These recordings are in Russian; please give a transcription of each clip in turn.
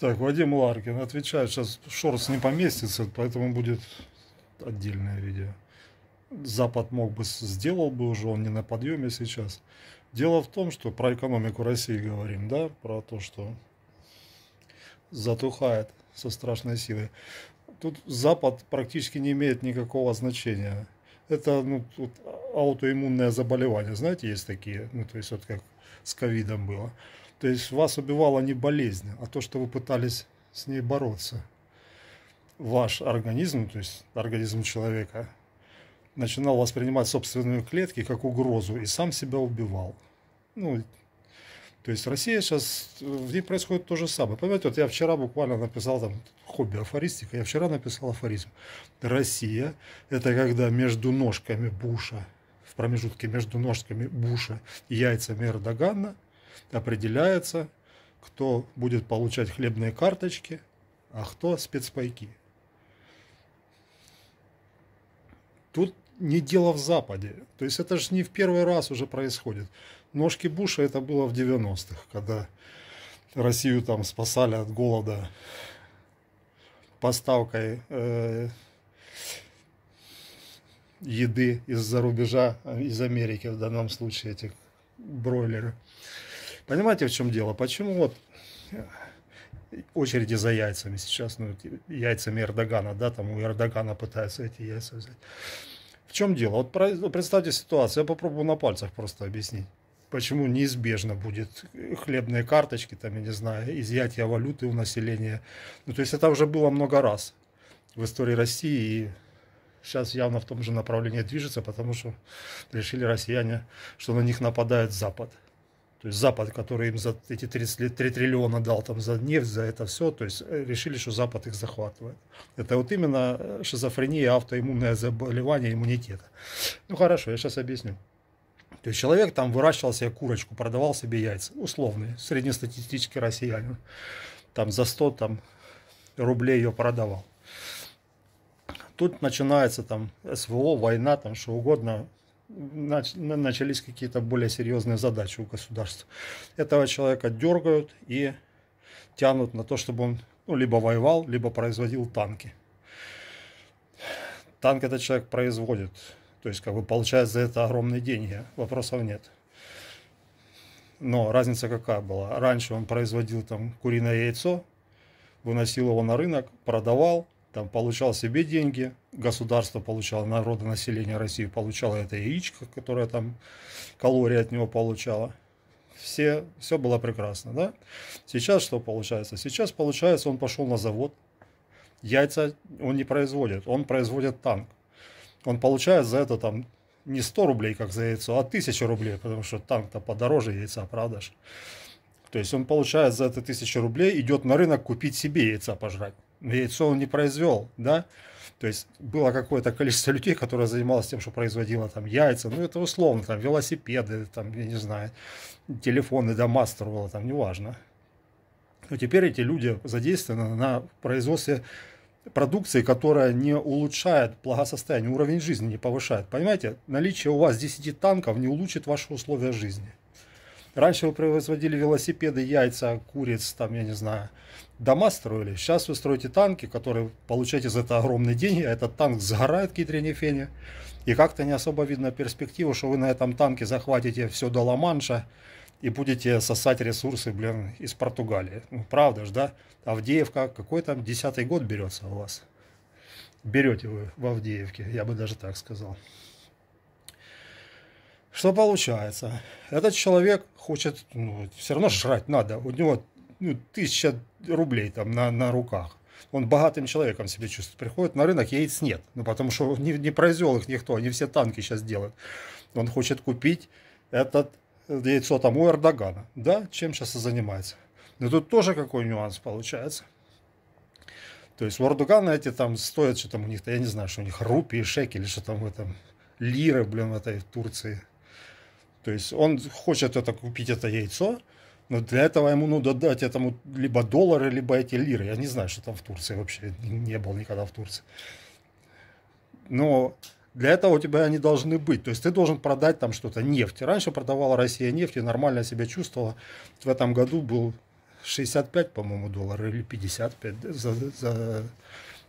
Так, Вадим Ларкин отвечает, сейчас шорс не поместится, поэтому будет отдельное видео. Запад мог бы сделал бы уже, он не на подъеме сейчас. Дело в том, что про экономику России говорим, да, про то, что затухает со страшной силой. Тут Запад практически не имеет никакого значения. Это ну, тут аутоиммунное заболевание, знаете, есть такие, ну то есть вот как с ковидом было. То есть вас убивала не болезнь, а то, что вы пытались с ней бороться. Ваш организм, то есть организм человека, начинал воспринимать собственные клетки как угрозу и сам себя убивал. Ну, то есть Россия сейчас, в ней происходит то же самое. Понимаете, вот я вчера буквально написал там хобби афористика, я вчера написал афоризм. Россия – это когда между ножками Буша, в промежутке между ножками Буша и яйцами Эрдогана – определяется, кто будет получать хлебные карточки, а кто спецпайки. Тут не дело в Западе. То есть это же не в первый раз уже происходит. Ножки Буша это было в 90-х, когда Россию там спасали от голода поставкой э, еды из-за рубежа, из Америки в данном случае этих бройлеров. Понимаете, в чем дело? Почему вот э, очереди за яйцами сейчас, ну, яйцами Эрдогана, да, там у Эрдогана пытаются эти яйца взять. В чем дело? Вот ну, представьте ситуацию, я попробую на пальцах просто объяснить. Почему неизбежно будет хлебные карточки, там, я не знаю, изъятие валюты у населения. Ну, то есть это уже было много раз в истории России, и сейчас явно в том же направлении движется, потому что решили россияне, что на них нападает Запад. То есть Запад, который им за эти 33 триллиона дал там за нефть, за это все, то есть э, решили, что Запад их захватывает. Это вот именно э, шизофрения, автоиммунное заболевание иммунитета. Ну хорошо, я сейчас объясню. То есть человек там выращивал себе курочку, продавал себе яйца, условные, среднестатистический россиянин. Там за 100 там, рублей ее продавал. Тут начинается там СВО, война, там что угодно, начались какие-то более серьезные задачи у государства. Этого человека дергают и тянут на то, чтобы он ну, либо воевал, либо производил танки. Танк этот человек производит. То есть, как бы, получает за это огромные деньги. Вопросов нет. Но разница какая была? Раньше он производил там куриное яйцо, выносил его на рынок, продавал, там получал себе деньги, государство получало, народное население России получало это яичко, которое там калории от него получало. Все, все было прекрасно, да? Сейчас что получается? Сейчас получается, он пошел на завод, яйца он не производит, он производит танк. Он получает за это там не 100 рублей, как за яйцо, а 1000 рублей, потому что танк-то подороже яйца, правда же? То есть он получает за это 1000 рублей, идет на рынок купить себе яйца пожрать. Яйцо он не произвел, да? То есть было какое-то количество людей, которые занималось тем, что производило там яйца, ну это условно, там велосипеды, там, я не знаю, телефоны дома строило, там, неважно. Но теперь эти люди задействованы на производстве продукции, которая не улучшает благосостояние, уровень жизни не повышает. Понимаете, наличие у вас 10 танков не улучшит ваши условия жизни – Раньше вы производили велосипеды, яйца, куриц, там, я не знаю, дома строили. Сейчас вы строите танки, которые получаете за это огромные деньги, а этот танк сгорает к ядренефене. И как-то не особо видно перспективу, что вы на этом танке захватите все до Ла-Манша и будете сосать ресурсы, блин, из Португалии. Ну, правда же, да? Авдеевка, какой там десятый год берется у вас? Берете вы в Авдеевке, я бы даже так сказал. Что получается? Этот человек хочет, ну, все равно жрать надо. У него ну, тысяча рублей там на, на руках. Он богатым человеком себя чувствует. Приходит на рынок, яиц нет. Ну, потому что не, не произвел их никто. Они все танки сейчас делают. Он хочет купить этот э, яйцо там у Эрдогана. Да, чем сейчас и занимается. Но тут тоже какой нюанс получается. То есть у Эрдогана эти там стоят, что там у них, то я не знаю, что у них рупии, шекели, что там в этом, лиры, блин, в этой Турции – то есть он хочет это купить, это яйцо, но для этого ему надо ну, дать этому либо доллары, либо эти лиры. Я не знаю, что там в Турции вообще. Не был никогда в Турции. Но для этого у тебя они должны быть. То есть ты должен продать там что-то, нефть. Раньше продавала Россия нефть и нормально себя чувствовала. В этом году был 65, по-моему, доллар или 55 за, за,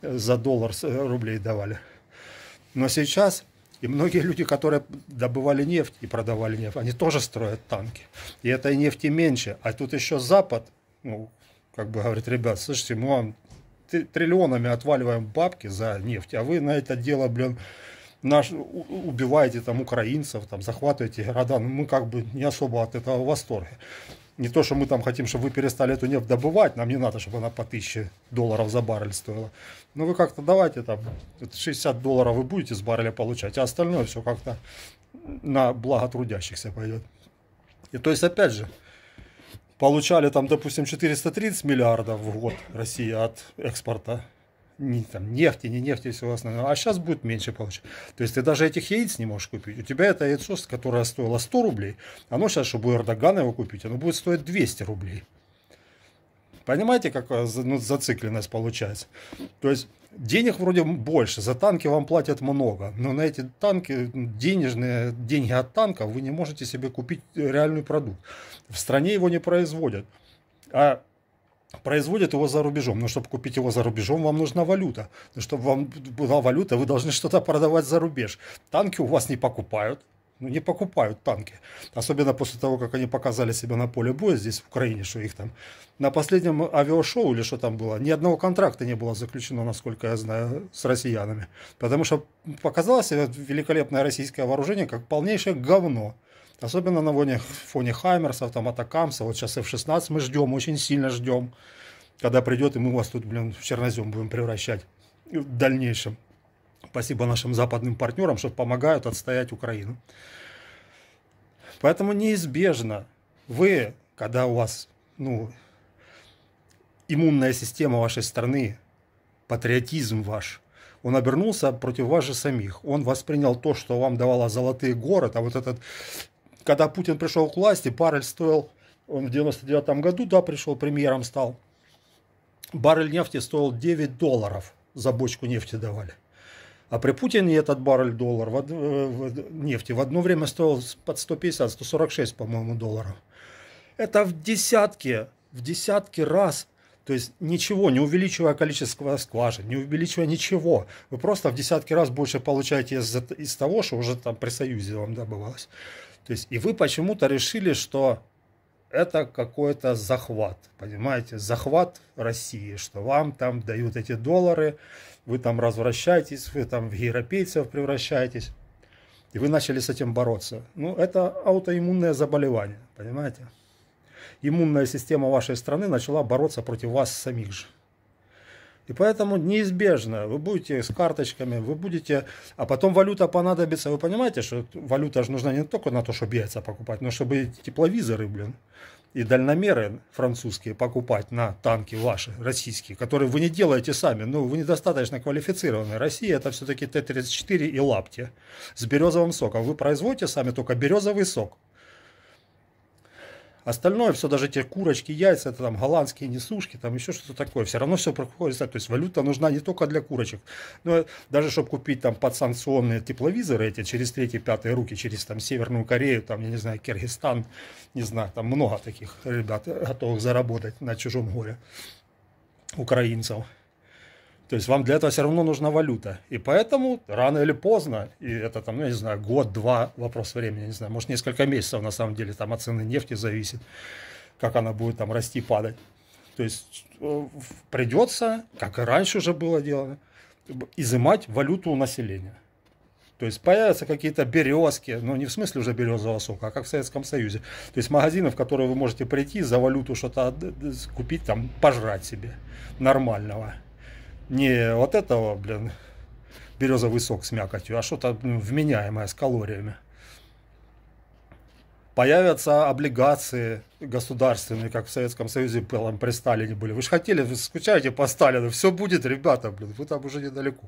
за доллар э, рублей давали. Но сейчас и многие люди, которые добывали нефть и продавали нефть, они тоже строят танки. И этой нефти меньше. А тут еще Запад, ну, как бы говорит, ребят, слышите, мы вам триллионами отваливаем бабки за нефть, а вы на это дело, блин, наш, убиваете там украинцев, там захватываете города, ну мы как бы не особо от этого в восторге не то, что мы там хотим, чтобы вы перестали эту нефть добывать, нам не надо, чтобы она по 1000 долларов за баррель стоила. Но вы как-то давайте там 60 долларов вы будете с барреля получать, а остальное все как-то на благо трудящихся пойдет. И то есть, опять же, получали там, допустим, 430 миллиардов в год Россия от экспорта не, там, нефти, не нефти если у вас А сейчас будет меньше получать. То есть ты даже этих яиц не можешь купить. У тебя это яйцо, которое стоило 100 рублей, оно сейчас, чтобы у Эрдогана его купить, оно будет стоить 200 рублей. Понимаете, как э, ну, зацикленность получается? То есть денег вроде больше, за танки вам платят много, но на эти танки, денежные деньги от танков вы не можете себе купить э, реальный продукт. В стране его не производят. А производят его за рубежом. Но чтобы купить его за рубежом, вам нужна валюта. Но чтобы вам была валюта, вы должны что-то продавать за рубеж. Танки у вас не покупают. Ну, не покупают танки. Особенно после того, как они показали себя на поле боя здесь, в Украине, что их там на последнем авиашоу или что там было, ни одного контракта не было заключено, насколько я знаю, с россиянами. Потому что показалось великолепное российское вооружение как полнейшее говно. Особенно на фоне, фоне Хаймерсов, там, Атакамса. Вот сейчас F-16 мы ждем, очень сильно ждем. Когда придет, и мы вас тут, блин, в чернозем будем превращать в дальнейшем. Спасибо нашим западным партнерам, что помогают отстоять Украину. Поэтому неизбежно вы, когда у вас, ну, иммунная система вашей страны, патриотизм ваш, он обернулся против вас же самих. Он воспринял то, что вам давало золотые горы, а вот этот когда Путин пришел к власти, баррель стоил, он в 99 году, да, пришел, премьером стал, баррель нефти стоил 9 долларов за бочку нефти давали. А при Путине этот баррель доллар в, э, в, нефти в одно время стоил под 150-146, по-моему, долларов. Это в десятки, в десятки раз то есть ничего, не увеличивая количество скважин, не увеличивая ничего. Вы просто в десятки раз больше получаете из, из того, что уже там при Союзе вам добывалось. То есть, и вы почему-то решили, что это какой-то захват, понимаете, захват России, что вам там дают эти доллары, вы там развращаетесь, вы там в европейцев превращаетесь, и вы начали с этим бороться. Ну, это аутоиммунное заболевание, понимаете? Иммунная система вашей страны начала бороться против вас самих же. И поэтому неизбежно вы будете с карточками, вы будете... А потом валюта понадобится. Вы понимаете, что валюта же нужна не только на то, чтобы яйца покупать, но чтобы и тепловизоры, блин, и дальномеры французские покупать на танки ваши, российские, которые вы не делаете сами. Ну, вы недостаточно квалифицированы. Россия это все-таки Т-34 и лапти с березовым соком. Вы производите сами только березовый сок. Остальное все, даже те курочки, яйца, это там голландские несушки, там еще что-то такое. Все равно все проходит. То есть валюта нужна не только для курочек, но даже чтобы купить там подсанкционные тепловизоры эти через третьи, пятые руки, через там Северную Корею, там, я не знаю, Киргизстан, не знаю, там много таких ребят э, готовых заработать на чужом горе украинцев. То есть вам для этого все равно нужна валюта. И поэтому рано или поздно, и это там, ну, я не знаю, год-два, вопрос времени, не знаю, может несколько месяцев на самом деле, там от цены нефти зависит, как она будет там расти, падать. То есть э, придется, как и раньше уже было делано, изымать валюту у населения. То есть появятся какие-то березки, но ну, не в смысле уже березового сока, а как в Советском Союзе. То есть магазины, в которые вы можете прийти за валюту что-то купить, там, пожрать себе нормального не вот этого, блин, березовый сок с мякотью, а что-то ну, вменяемое с калориями появятся облигации государственные, как в Советском Союзе там, при Сталине были. Вы же хотели, вы скучаете по Сталину, все будет, ребята, блин, вы там уже недалеко.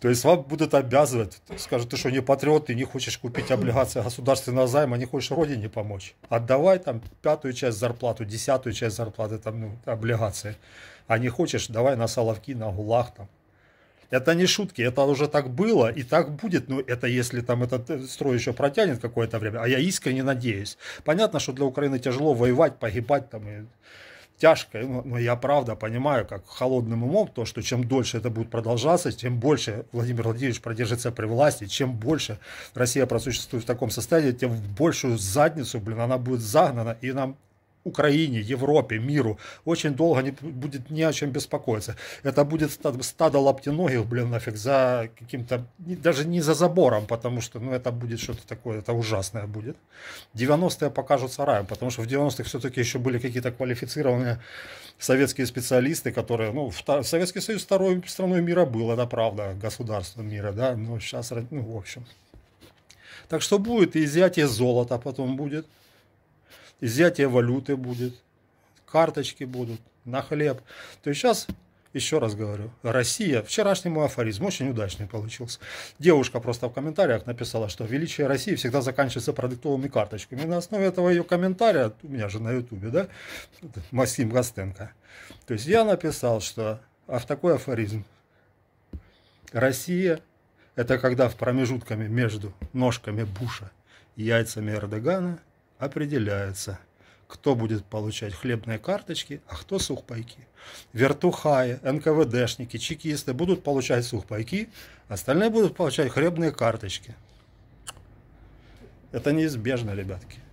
То есть вам будут обязывать, скажут, ты что, не патриот, ты не хочешь купить облигации государственного займа, не хочешь родине помочь. Отдавай там пятую часть зарплату, десятую часть зарплаты, там, ну, облигации. А не хочешь, давай на Соловки, на ГУЛАГ, там, это не шутки, это уже так было и так будет, но ну, это если там этот э, строй еще протянет какое-то время, а я искренне надеюсь. Понятно, что для Украины тяжело воевать, погибать там и тяжко, ну, но я правда понимаю, как холодным умом, то, что чем дольше это будет продолжаться, тем больше Владимир Владимирович продержится при власти, чем больше Россия просуществует в таком состоянии, тем в большую задницу, блин, она будет загнана, и нам Украине, Европе, миру очень долго не, будет ни о чем беспокоиться. Это будет стадо, стадо лаптеногих, блин, нафиг, за каким-то, даже не за забором, потому что, ну, это будет что-то такое, это ужасное будет. 90-е покажутся раем, потому что в 90-х все-таки еще были какие-то квалифицированные советские специалисты, которые, ну, Советский Союз второй страной мира был, это правда, государство мира, да, но сейчас, ну, в общем. Так что будет и изъятие золота потом будет – изъятие валюты будет, карточки будут на хлеб. То есть сейчас еще раз говорю, Россия, вчерашний мой афоризм очень удачный получился. Девушка просто в комментариях написала, что величие России всегда заканчивается продуктовыми карточками. И на основе этого ее комментария, у меня же на ютубе, да, Максим Гастенко. То есть я написал, что, а в такой афоризм, Россия – это когда в промежутками между ножками Буша и яйцами Эрдогана – определяется, кто будет получать хлебные карточки, а кто сухпайки. Вертухаи, НКВДшники, чекисты будут получать сухпайки, остальные будут получать хлебные карточки. Это неизбежно, ребятки.